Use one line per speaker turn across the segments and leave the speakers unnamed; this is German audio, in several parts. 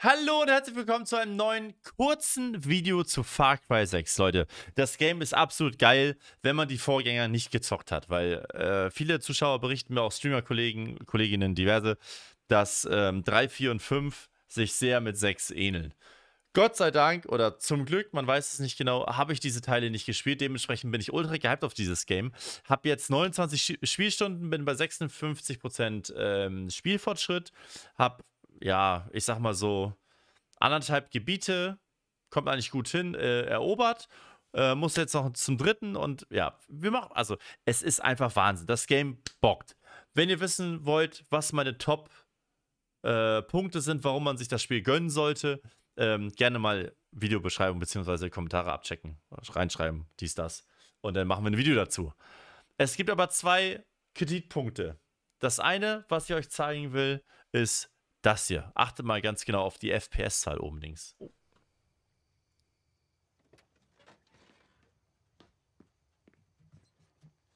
Hallo und herzlich willkommen zu einem neuen kurzen Video zu Far Cry 6, Leute. Das Game ist absolut geil, wenn man die Vorgänger nicht gezockt hat, weil äh, viele Zuschauer berichten mir auch Streamer-Kollegen, Kolleginnen diverse, dass ähm, 3, 4 und 5 sich sehr mit 6 ähneln. Gott sei Dank oder zum Glück, man weiß es nicht genau, habe ich diese Teile nicht gespielt. Dementsprechend bin ich ultra gehypt auf dieses Game. Habe jetzt 29 Spielstunden, bin bei 56% ähm, Spielfortschritt, habe ja, ich sag mal so, anderthalb Gebiete, kommt eigentlich gut hin, äh, erobert. Äh, muss jetzt noch zum dritten und ja, wir machen, also es ist einfach Wahnsinn. Das Game bockt. Wenn ihr wissen wollt, was meine Top-Punkte äh, sind, warum man sich das Spiel gönnen sollte, ähm, gerne mal Videobeschreibung bzw. Kommentare abchecken, reinschreiben, dies, das. Und dann machen wir ein Video dazu. Es gibt aber zwei Kreditpunkte. Das eine, was ich euch zeigen will, ist das hier. Achte mal ganz genau auf die FPS-Zahl oben links.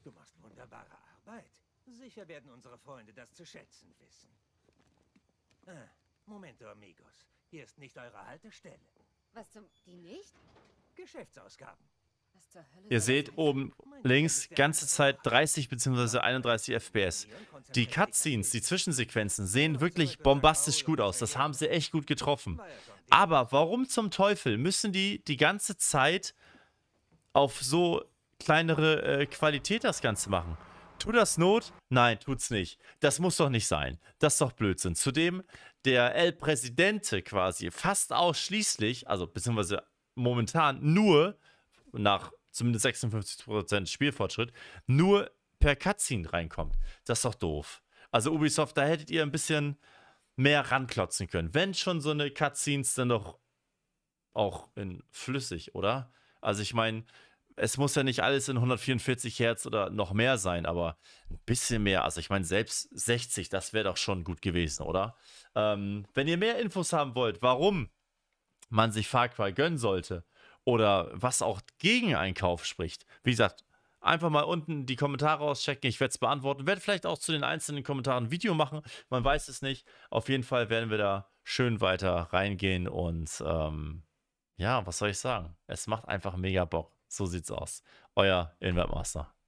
Du machst wunderbare Arbeit. Sicher werden unsere Freunde das zu schätzen wissen. Ah, Momento, amigos. Hier ist nicht eure Haltestelle. Was zum... die nicht? Geschäftsausgaben. Ihr seht oben links ganze Zeit 30 bzw. 31 FPS. Die Cutscenes, die Zwischensequenzen sehen wirklich bombastisch gut aus. Das haben sie echt gut getroffen. Aber warum zum Teufel müssen die die ganze Zeit auf so kleinere äh, Qualität das Ganze machen? Tut das Not? Nein, tut's nicht. Das muss doch nicht sein. Das ist doch Blödsinn. Zudem, der El Presidente quasi fast ausschließlich, also beziehungsweise momentan nur nach zumindest 56% Spielfortschritt, nur per Cutscene reinkommt. Das ist doch doof. Also Ubisoft, da hättet ihr ein bisschen mehr ranklotzen können. Wenn schon so eine Cutscenes, dann doch auch in flüssig, oder? Also ich meine, es muss ja nicht alles in 144 Hertz oder noch mehr sein, aber ein bisschen mehr. Also ich meine, selbst 60, das wäre doch schon gut gewesen, oder? Ähm, wenn ihr mehr Infos haben wollt, warum man sich Far Cry gönnen sollte oder was auch gegen einen Kauf spricht. Wie gesagt, einfach mal unten die Kommentare auschecken. Ich werde es beantworten. Werde vielleicht auch zu den einzelnen Kommentaren ein Video machen. Man weiß es nicht. Auf jeden Fall werden wir da schön weiter reingehen. Und ähm, ja, was soll ich sagen? Es macht einfach mega Bock. So sieht's aus. Euer Invertmaster.